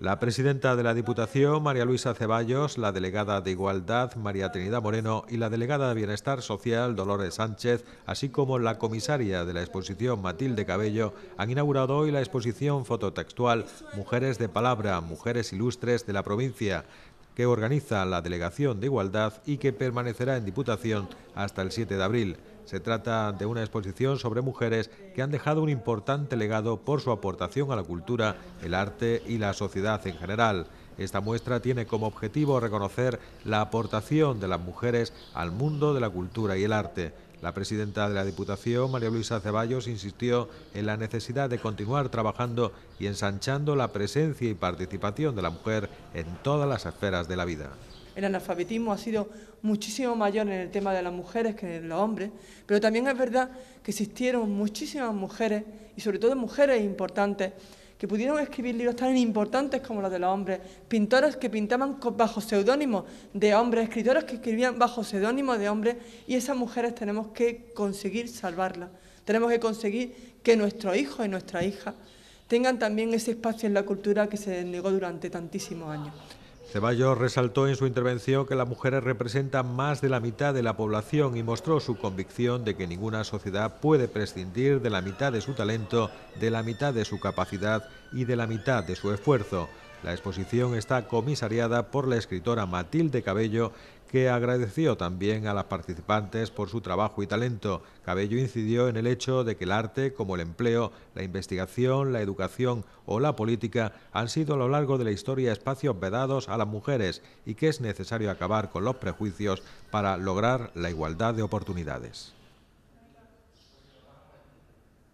La presidenta de la Diputación, María Luisa Ceballos, la delegada de Igualdad, María Trinidad Moreno, y la delegada de Bienestar Social, Dolores Sánchez, así como la comisaria de la exposición, Matilde Cabello, han inaugurado hoy la exposición fototextual Mujeres de Palabra, Mujeres Ilustres de la Provincia, que organiza la Delegación de Igualdad y que permanecerá en Diputación hasta el 7 de abril. Se trata de una exposición sobre mujeres que han dejado un importante legado por su aportación a la cultura, el arte y la sociedad en general. Esta muestra tiene como objetivo reconocer la aportación de las mujeres al mundo de la cultura y el arte. La presidenta de la Diputación, María Luisa Ceballos, insistió en la necesidad de continuar trabajando y ensanchando la presencia y participación de la mujer en todas las esferas de la vida. El analfabetismo ha sido muchísimo mayor en el tema de las mujeres que en los hombres, pero también es verdad que existieron muchísimas mujeres y sobre todo mujeres importantes que pudieron escribir libros tan importantes como los de los hombres, pintores que pintaban bajo seudónimo de hombres, escritores que escribían bajo seudónimo de hombres, y esas mujeres tenemos que conseguir salvarlas. Tenemos que conseguir que nuestro hijo y nuestra hija tengan también ese espacio en la cultura que se negó durante tantísimos años. Ceballos resaltó en su intervención que las mujeres representan más de la mitad de la población y mostró su convicción de que ninguna sociedad puede prescindir de la mitad de su talento, de la mitad de su capacidad y de la mitad de su esfuerzo. La exposición está comisariada por la escritora Matilde Cabello, que agradeció también a las participantes por su trabajo y talento. Cabello incidió en el hecho de que el arte, como el empleo, la investigación, la educación o la política, han sido a lo largo de la historia espacios vedados a las mujeres y que es necesario acabar con los prejuicios para lograr la igualdad de oportunidades.